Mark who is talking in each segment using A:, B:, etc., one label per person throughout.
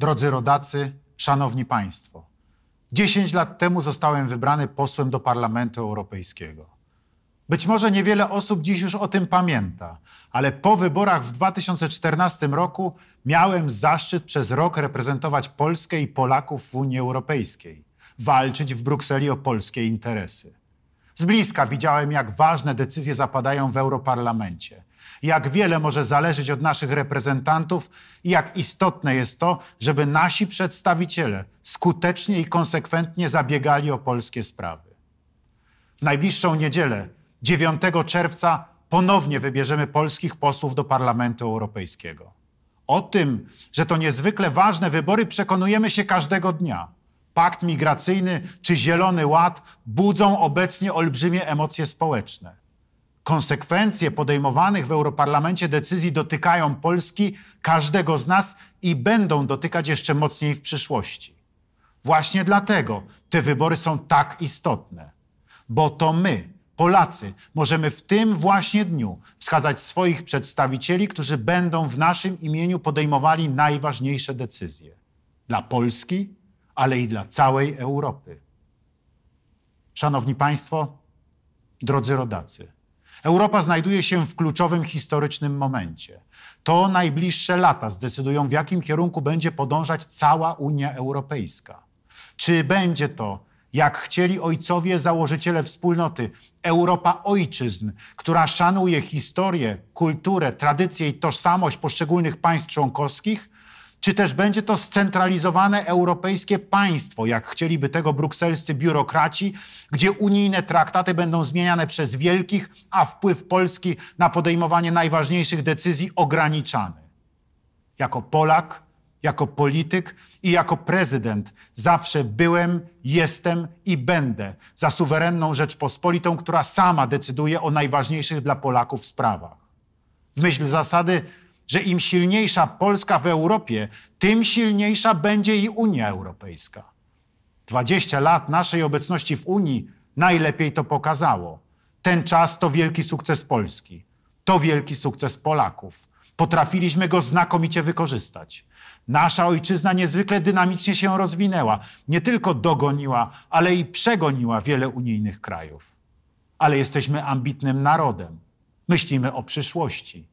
A: Drodzy rodacy, szanowni państwo, 10 lat temu zostałem wybrany posłem do Parlamentu Europejskiego. Być może niewiele osób dziś już o tym pamięta, ale po wyborach w 2014 roku miałem zaszczyt przez rok reprezentować Polskę i Polaków w Unii Europejskiej, walczyć w Brukseli o polskie interesy. Z bliska widziałem, jak ważne decyzje zapadają w Europarlamencie, jak wiele może zależeć od naszych reprezentantów i jak istotne jest to, żeby nasi przedstawiciele skutecznie i konsekwentnie zabiegali o polskie sprawy. W najbliższą niedzielę, 9 czerwca, ponownie wybierzemy polskich posłów do Parlamentu Europejskiego. O tym, że to niezwykle ważne wybory, przekonujemy się każdego dnia pakt migracyjny czy Zielony Ład budzą obecnie olbrzymie emocje społeczne. Konsekwencje podejmowanych w Europarlamencie decyzji dotykają Polski, każdego z nas i będą dotykać jeszcze mocniej w przyszłości. Właśnie dlatego te wybory są tak istotne, bo to my, Polacy, możemy w tym właśnie dniu wskazać swoich przedstawicieli, którzy będą w naszym imieniu podejmowali najważniejsze decyzje dla Polski ale i dla całej Europy. Szanowni Państwo, drodzy rodacy, Europa znajduje się w kluczowym historycznym momencie. To najbliższe lata zdecydują, w jakim kierunku będzie podążać cała Unia Europejska. Czy będzie to jak chcieli ojcowie założyciele wspólnoty, Europa ojczyzn, która szanuje historię, kulturę, tradycję i tożsamość poszczególnych państw członkowskich, czy też będzie to scentralizowane europejskie państwo, jak chcieliby tego brukselscy biurokraci, gdzie unijne traktaty będą zmieniane przez wielkich, a wpływ Polski na podejmowanie najważniejszych decyzji ograniczany. Jako Polak, jako polityk i jako prezydent zawsze byłem, jestem i będę za suwerenną Rzeczpospolitą, która sama decyduje o najważniejszych dla Polaków sprawach. W myśl zasady że im silniejsza Polska w Europie, tym silniejsza będzie i Unia Europejska. 20 lat naszej obecności w Unii najlepiej to pokazało. Ten czas to wielki sukces Polski, to wielki sukces Polaków. Potrafiliśmy go znakomicie wykorzystać. Nasza ojczyzna niezwykle dynamicznie się rozwinęła, nie tylko dogoniła, ale i przegoniła wiele unijnych krajów. Ale jesteśmy ambitnym narodem. Myślimy o przyszłości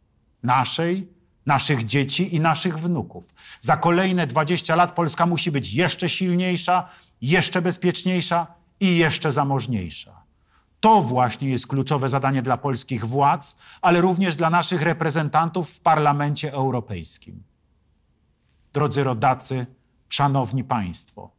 A: naszej naszych dzieci i naszych wnuków. Za kolejne 20 lat Polska musi być jeszcze silniejsza, jeszcze bezpieczniejsza i jeszcze zamożniejsza. To właśnie jest kluczowe zadanie dla polskich władz, ale również dla naszych reprezentantów w Parlamencie Europejskim. Drodzy rodacy, szanowni państwo,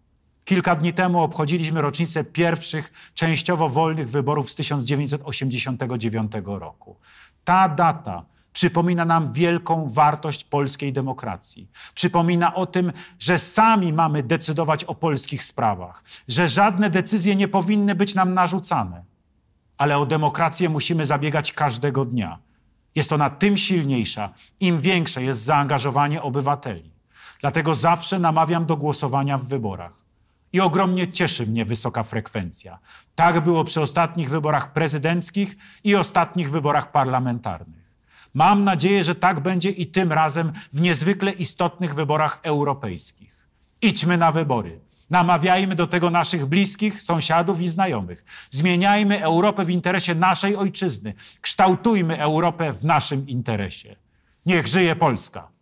A: kilka dni temu obchodziliśmy rocznicę pierwszych częściowo wolnych wyborów z 1989 roku. Ta data przypomina nam wielką wartość polskiej demokracji. Przypomina o tym, że sami mamy decydować o polskich sprawach, że żadne decyzje nie powinny być nam narzucane, ale o demokrację musimy zabiegać każdego dnia. Jest ona tym silniejsza, im większe jest zaangażowanie obywateli. Dlatego zawsze namawiam do głosowania w wyborach. I ogromnie cieszy mnie wysoka frekwencja. Tak było przy ostatnich wyborach prezydenckich i ostatnich wyborach parlamentarnych. Mam nadzieję, że tak będzie i tym razem w niezwykle istotnych wyborach europejskich. Idźmy na wybory. Namawiajmy do tego naszych bliskich, sąsiadów i znajomych. Zmieniajmy Europę w interesie naszej ojczyzny. Kształtujmy Europę w naszym interesie. Niech żyje Polska!